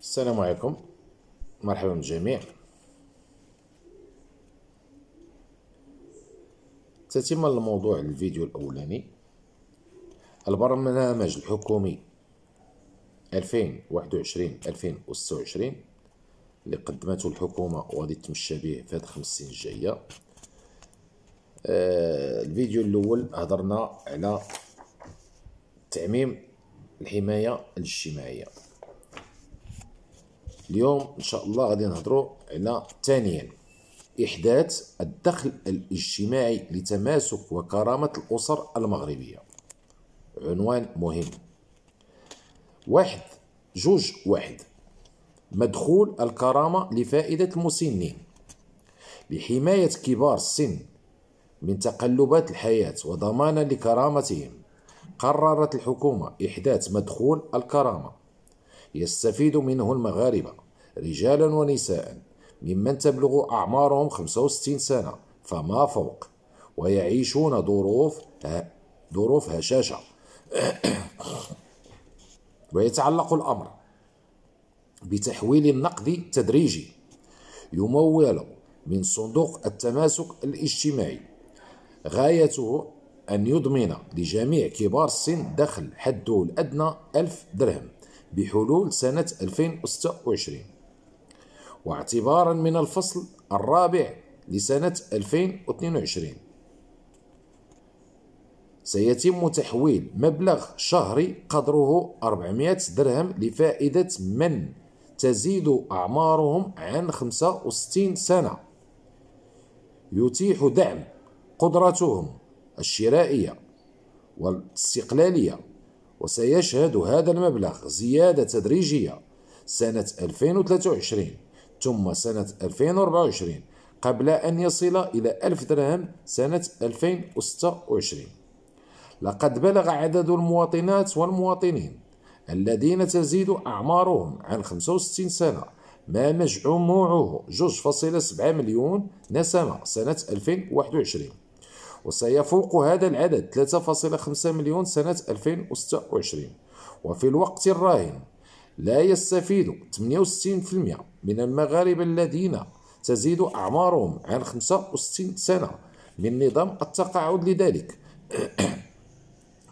السلام عليكم مرحبا بالجميع تتم الموضوع الفيديو الأولاني البرنامج الحكومي 2021-2026 اللي قدمته الحكومة وغادي تمشى به في هاد خمس سنين الجاية آه، الفيديو الأول هضرنا على تعميم الحماية الاجتماعية اليوم ان شاء الله غادي نهضروا على ثانيا احداث الدخل الاجتماعي لتماسك وكرامه الاسر المغربيه عنوان مهم واحد جوج واحد مدخول الكرامه لفائده المسنين لحمايه كبار السن من تقلبات الحياه وضمانا لكرامتهم قررت الحكومه احداث مدخول الكرامه يستفيد منه المغاربة رجالا ونساء ممن تبلغ أعمارهم 65 سنة فما فوق ويعيشون ظروف ظروف هشاشة ويتعلق الأمر بتحويل النقد تدريجي يمول من صندوق التماسك الاجتماعي غايته أن يضمن لجميع كبار السن دخل حده الأدنى ألف درهم بحلول سنة 2026 واعتبارا من الفصل الرابع لسنة 2022 سيتم تحويل مبلغ شهري قدره 400 درهم لفائدة من تزيد أعمارهم عن 65 سنة يتيح دعم قدرتهم الشرائية والاستقلالية وسيشهد هذا المبلغ زيادة تدريجية سنة 2023 ثم سنة 2024 قبل أن يصل إلى 1000 درهم سنة 2026 لقد بلغ عدد المواطنات والمواطنين الذين تزيد أعمارهم عن 65 سنة ما مجموعه 2.7 مليون نسمة سنة 2021 وسيفوق هذا العدد 3.5 مليون سنة 2026 وفي الوقت الراهن لا يستفيد 68% من المغاربة الذين تزيد أعمارهم عن 65 سنة من نظام التقاعد لذلك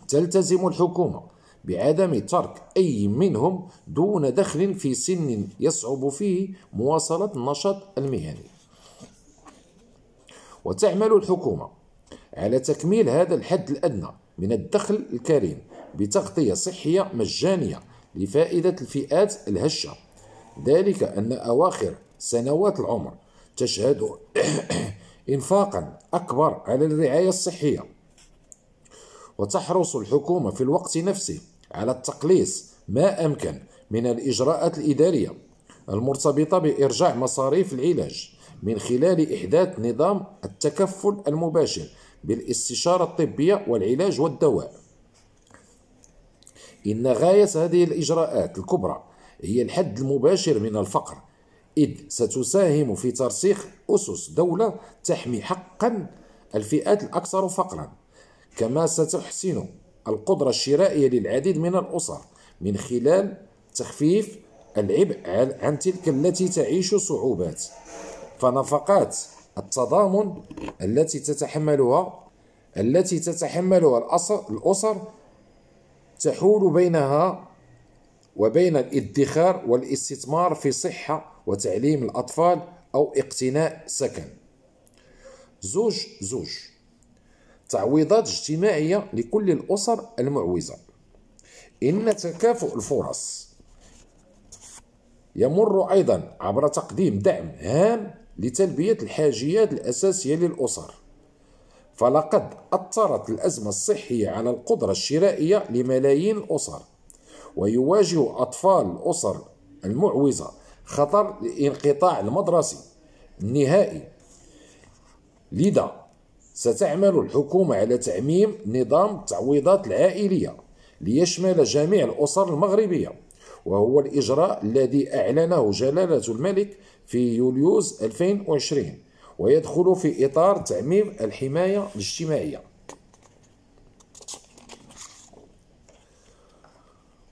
تلتزم الحكومة بعدم ترك أي منهم دون دخل في سن يصعب فيه مواصلة النشاط المهني وتعمل الحكومة على تكميل هذا الحد الأدنى من الدخل الكريم بتغطية صحية مجانية لفائدة الفئات الهشة ذلك أن أواخر سنوات العمر تشهد إنفاقا أكبر على الرعاية الصحية وتحرص الحكومة في الوقت نفسه على التقليص ما أمكن من الإجراءات الإدارية المرتبطة بإرجاع مصاريف العلاج من خلال إحداث نظام التكفل المباشر بالاستشارة الطبية والعلاج والدواء إن غاية هذه الإجراءات الكبرى هي الحد المباشر من الفقر إذ ستساهم في ترسيخ أسس دولة تحمي حقا الفئات الأكثر فقرا كما ستحسن القدرة الشرائية للعديد من الأسر من خلال تخفيف العبء عن تلك التي تعيش صعوبات فنفقات التضامن التي تتحملها التي تتحملها الأسر الأسر تحول بينها وبين الادخار والاستثمار في صحة وتعليم الأطفال أو اقتناء سكن زوج زوج تعويضات اجتماعية لكل الأسر المعوزة إن تكافؤ الفرص يمر أيضا عبر تقديم دعم هام لتلبية الحاجيات الأساسية للأسر فلقد أثرت الأزمة الصحية على القدرة الشرائية لملايين الأسر ويواجه أطفال الأسر المعوزة خطر الانقطاع المدرسي النهائي لذا ستعمل الحكومة على تعميم نظام التعويضات العائلية ليشمل جميع الأسر المغربية وهو الإجراء الذي أعلنه جلالة الملك في يوليوز 2020 ويدخل في إطار تعميم الحماية الاجتماعية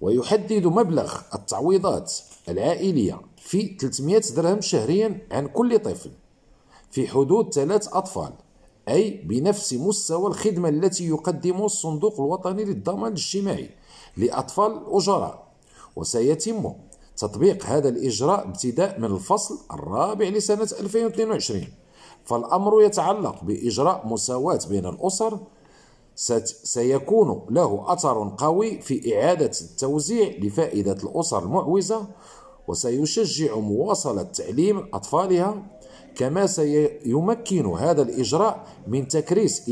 ويحدد مبلغ التعويضات العائلية في 300 درهم شهريا عن كل طفل في حدود ثلاث أطفال أي بنفس مستوى الخدمة التي يقدمه الصندوق الوطني للضمان الاجتماعي لأطفال الأجراء وسيتم تطبيق هذا الإجراء ابتداء من الفصل الرابع لسنة 2022 فالأمر يتعلق بإجراء مساواة بين الأسر سيكون له أثر قوي في إعادة التوزيع لفائدة الأسر المعوزة وسيشجع مواصلة تعليم أطفالها كما سيمكن هذا الإجراء من تكريس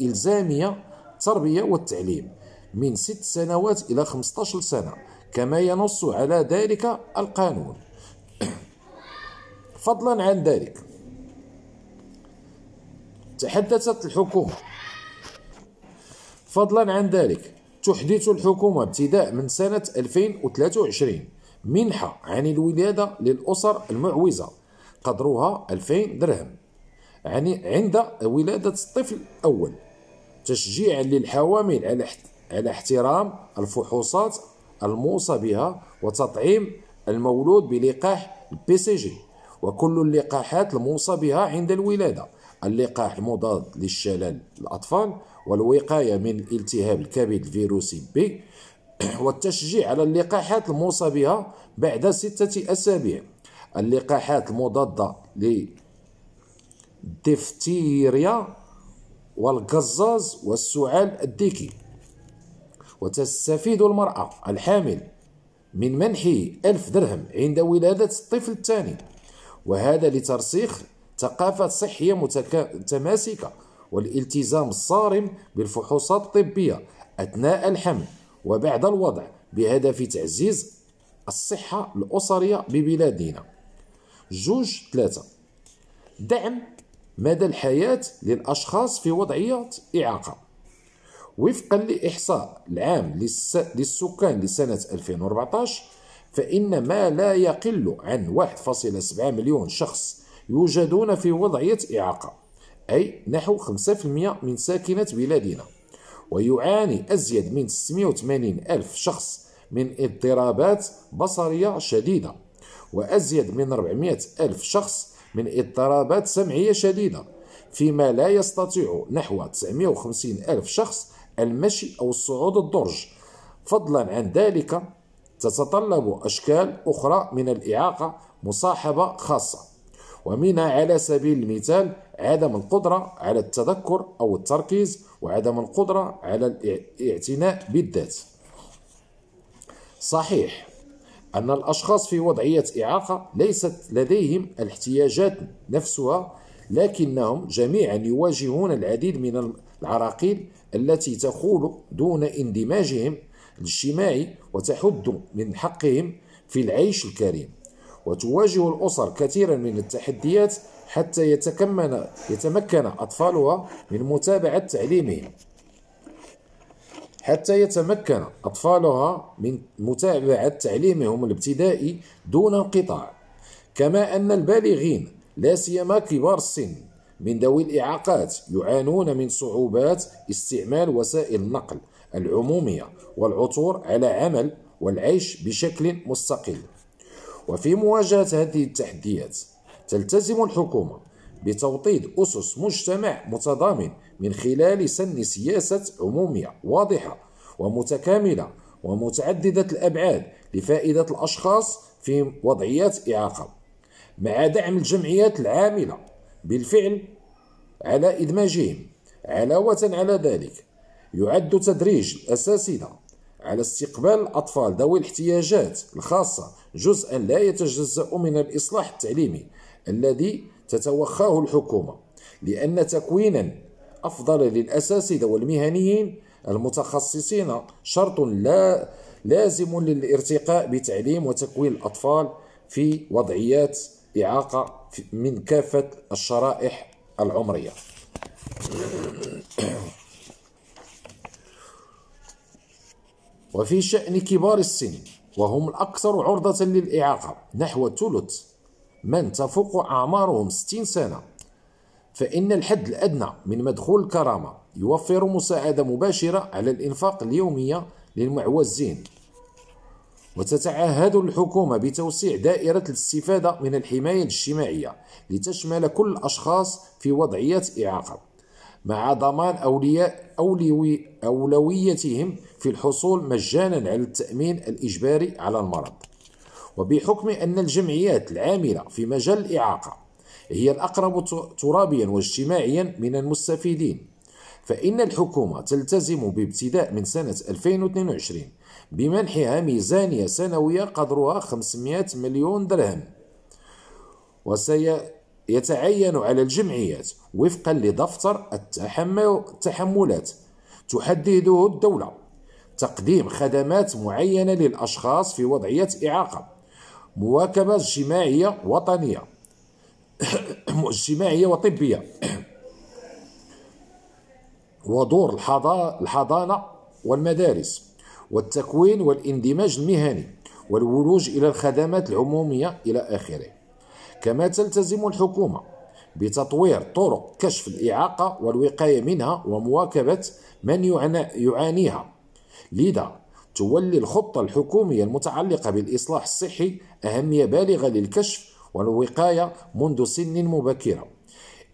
إلزامية التربية والتعليم من 6 سنوات إلى 15 سنة كما ينص على ذلك القانون فضلا عن ذلك تحدثت الحكومة فضلا عن ذلك تحدث الحكومة ابتداء من سنة 2023 منحة عن الولادة للأسر المعوزة قدرها 2000 درهم يعني عند ولادة الطفل الأول تشجيعا للحوامل على على احترام الفحوصات الموصى بها وتطعيم المولود بلقاح البي سي جي وكل اللقاحات الموصى بها عند الولادة اللقاح المضاد للشلل الأطفال والوقاية من التهاب الكبد الفيروسي بي والتشجيع على اللقاحات الموصى بها بعد ستة أسابيع اللقاحات المضادة للدفتيريا والقزاز والسعال الديكي وتستفيد المرأة الحامل من منح ألف درهم عند ولادة الطفل الثاني وهذا لترسيخ ثقافة صحية متماسكة والالتزام الصارم بالفحوصات الطبية أثناء الحمل وبعد الوضع بهدف تعزيز الصحة الأسرية ببلادنا جوج ثلاثة دعم مدى الحياة للأشخاص في وضعية إعاقة وفقا لإحصاء العام للسكان لسنة 2014 فإن ما لا يقل عن 1.7 مليون شخص يوجدون في وضعية إعاقة أي نحو 5% من ساكنة بلادنا ويعاني أزيد من 680 ألف شخص من اضطرابات بصرية شديدة وأزيد من 400 ألف شخص من اضطرابات سمعية شديدة فيما لا يستطيع نحو 950 ألف شخص المشي أو الصعود الدرج فضلا عن ذلك تتطلب أشكال أخرى من الإعاقة مصاحبة خاصة ومنها على سبيل المثال عدم القدرة على التذكر أو التركيز وعدم القدرة على الاعتناء بالذات صحيح أن الأشخاص في وضعية إعاقة ليست لديهم الاحتياجات نفسها لكنهم جميعا يواجهون العديد من العراقيل التي تخول دون اندماجهم الاجتماعي وتحد من حقهم في العيش الكريم وتواجه الأسر كثيرا من التحديات حتى يتكمن يتمكن أطفالها من متابعة تعليمهم حتى يتمكن أطفالها من متابعة تعليمهم الابتدائي دون انقطاع كما أن البالغين لا سيما كبار السن من ذوي الإعاقات يعانون من صعوبات استعمال وسائل النقل العمومية والعثور على عمل والعيش بشكل مستقل وفي مواجهة هذه التحديات تلتزم الحكومة بتوطيد أسس مجتمع متضامن من خلال سن سياسة عمومية واضحة ومتكاملة ومتعددة الأبعاد لفائدة الأشخاص في وضعيات إعاقة مع دعم الجمعيات العاملة بالفعل على إدماجهم علاوة على ذلك يعد تدريج الأساتذة على استقبال الأطفال ذوي الاحتياجات الخاصة جزءا لا يتجزأ من الإصلاح التعليمي الذي تتوخاه الحكومة لأن تكوينا أفضل للأساتذة والمهنيين المتخصصين شرط لا لازم للارتقاء بتعليم وتكوين الأطفال في وضعيات إعاقة من كافة الشرائح العمرية وفي شأن كبار السن وهم الأكثر عرضة للإعاقة نحو ثلث من تفوق أعمارهم 60 سنة فإن الحد الأدنى من مدخول الكرامة يوفر مساعدة مباشرة على الإنفاق اليومية للمعوزين وتتعهد الحكومة بتوسيع دائرة الاستفادة من الحماية الاجتماعية لتشمل كل الأشخاص في وضعية إعاقة مع ضمان أولياء أولوي أولويتهم في الحصول مجانا على التأمين الإجباري على المرض وبحكم أن الجمعيات العاملة في مجال الإعاقة هي الأقرب ترابيا واجتماعيا من المستفيدين فإن الحكومة تلتزم بابتداء من سنة 2022 بمنحها ميزانية سنوية قدرها 500 مليون درهم وسيتعين على الجمعيات وفقا لدفتر التحملات تحدده الدولة تقديم خدمات معينة للأشخاص في وضعية إعاقة مواكبة اجتماعية وطنية اجتماعية وطبية ودور الحضانة والمدارس والتكوين والاندماج المهني والولوج إلى الخدمات العمومية إلى آخره كما تلتزم الحكومة بتطوير طرق كشف الإعاقة والوقاية منها ومواكبة من يعانيها لذا تولي الخطة الحكومية المتعلقة بالإصلاح الصحي أهمية بالغة للكشف والوقاية منذ سن مبكرة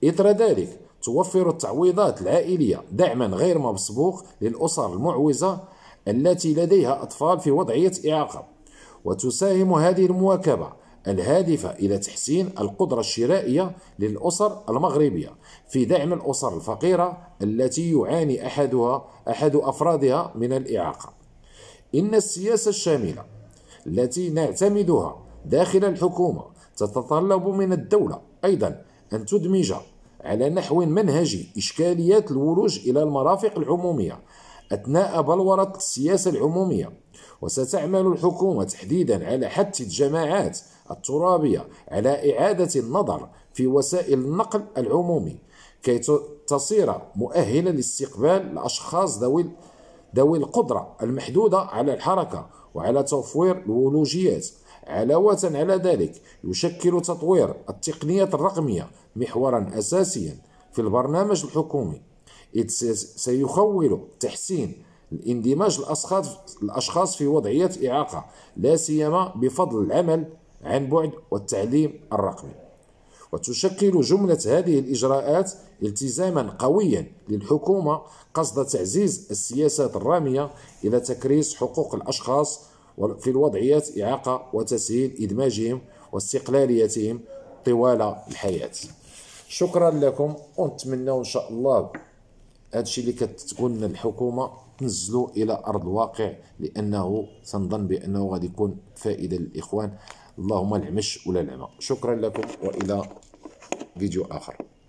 إثر ذلك توفر التعويضات العائلية دعما غير مسبوق للأسر المعوزة التي لديها أطفال في وضعية إعاقة وتساهم هذه المواكبة الهادفة إلى تحسين القدرة الشرائية للأسر المغربية في دعم الأسر الفقيرة التي يعاني أحدها أحد أفرادها من الإعاقة إن السياسة الشاملة التي نعتمدها داخل الحكومة تتطلب من الدولة أيضا أن تدمج على نحو منهجي إشكاليات الولوج إلى المرافق العمومية أثناء بلورة السياسة العمومية وستعمل الحكومة تحديدا على حث الجماعات الترابية على إعادة النظر في وسائل النقل العمومي كي تصير مؤهلة لاستقبال الأشخاص ذوي ذوي القدرة المحدودة على الحركة وعلى توفير الولوجيات علاوة على ذلك يشكل تطوير التقنية الرقمية محورا أساسيا في البرنامج الحكومي It says سيخول تحسين الاندماج الأشخاص الأشخاص في وضعية إعاقة لا سيما بفضل العمل عن بعد والتعليم الرقمي وتشكل جملة هذه الإجراءات التزاما قويا للحكومة قصد تعزيز السياسات الرامية إلى تكريس حقوق الأشخاص في الوضعيات إعاقة وتسهيل إدماجهم واستقلاليتهم طوال الحياة شكرا لكم ونتمنى إن شاء الله هادشي اللي كتكون الحكومه تنزلو الى ارض الواقع لانه تنظن بانه غادي يكون فائده للاخوان اللهم العمش ولا العمى شكرا لكم والى فيديو اخر